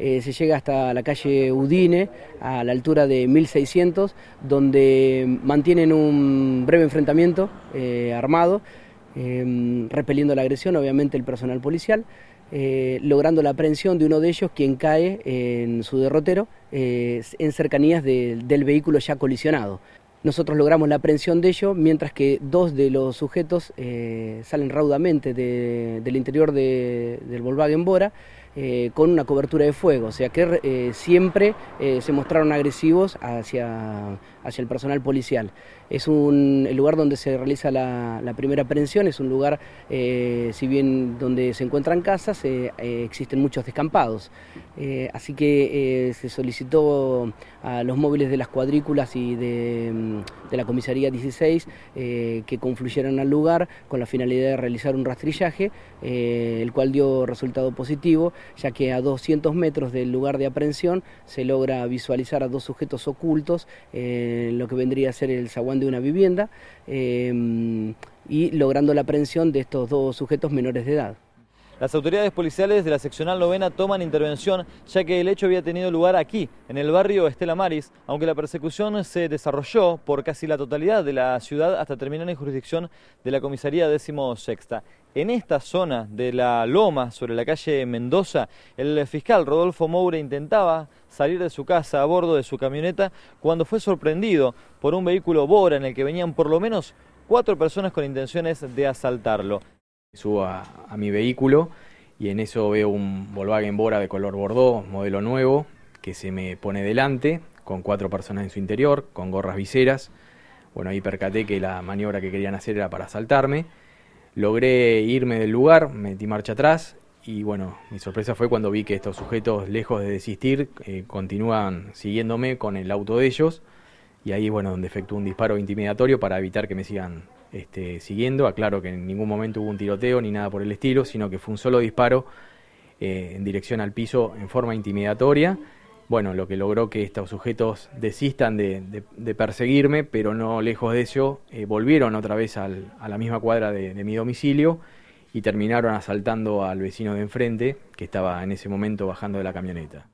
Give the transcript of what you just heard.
Eh, se llega hasta la calle Udine, a la altura de 1600, donde mantienen un breve enfrentamiento eh, armado, em, repeliendo la agresión, obviamente, el personal policial. Eh, logrando la aprehensión de uno de ellos, quien cae en su derrotero en cercanías del vehículo ya colisionado. Nosotros logramos la aprehensión de ello, mientras que dos de los sujetos salen raudamente del interior del Volkswagen Bora, eh, con una cobertura de fuego, o sea que eh, siempre eh, se mostraron agresivos hacia, el personal policial. Es un, el lugar donde se realiza la, primera aprehensión, es un lugar, si bien donde se encuentran casas, existen muchos descampados. así que se solicitó a los móviles de las cuadrículas y de, mm, de la comisaría 16 que confluyeran al lugar con la finalidad de realizar un rastrillaje, el cual dio resultado positivo ya que a 200 metros del lugar de aprehensión se logra visualizar a dos sujetos ocultos en eh, lo que vendría a ser el zaguán de una vivienda eh, y logrando la aprehensión de estos dos sujetos menores de edad. Las autoridades policiales de la seccional novena toman intervención ya que el hecho había tenido lugar aquí, en el barrio Estela Maris, aunque la persecución se desarrolló por casi la totalidad de la ciudad hasta terminar en jurisdicción de la comisaría décimo sexta. En esta zona de la Loma, sobre la calle Mendoza, el fiscal Rodolfo Moura intentaba salir de su casa a bordo de su camioneta cuando fue sorprendido por un vehículo Bora en el que venían por lo menos cuatro personas con intenciones de asaltarlo. Subo a, mi vehículo y en eso veo un Volkswagen Bora de color Bordeaux, modelo nuevo, que se me pone delante, con cuatro personas en su interior, con gorras viseras. Bueno, ahí percaté que la maniobra que querían hacer era para asaltarme. Logré irme del lugar, metí marcha atrás y bueno, mi sorpresa fue cuando vi que estos sujetos, lejos de desistir, eh, continúan siguiéndome con el auto de ellos. Y ahí, bueno, donde efectuó un disparo intimidatorio para evitar que me sigan este, siguiendo. Aclaro que en ningún momento hubo un tiroteo ni nada por el estilo, sino que fue un solo disparo eh, en dirección al piso en forma intimidatoria bueno, lo que logró que estos sujetos desistan de, perseguirme, pero no lejos de eso, eh, volvieron otra vez a la misma cuadra de, mi domicilio y terminaron asaltando al vecino de enfrente, que estaba en ese momento bajando de la camioneta.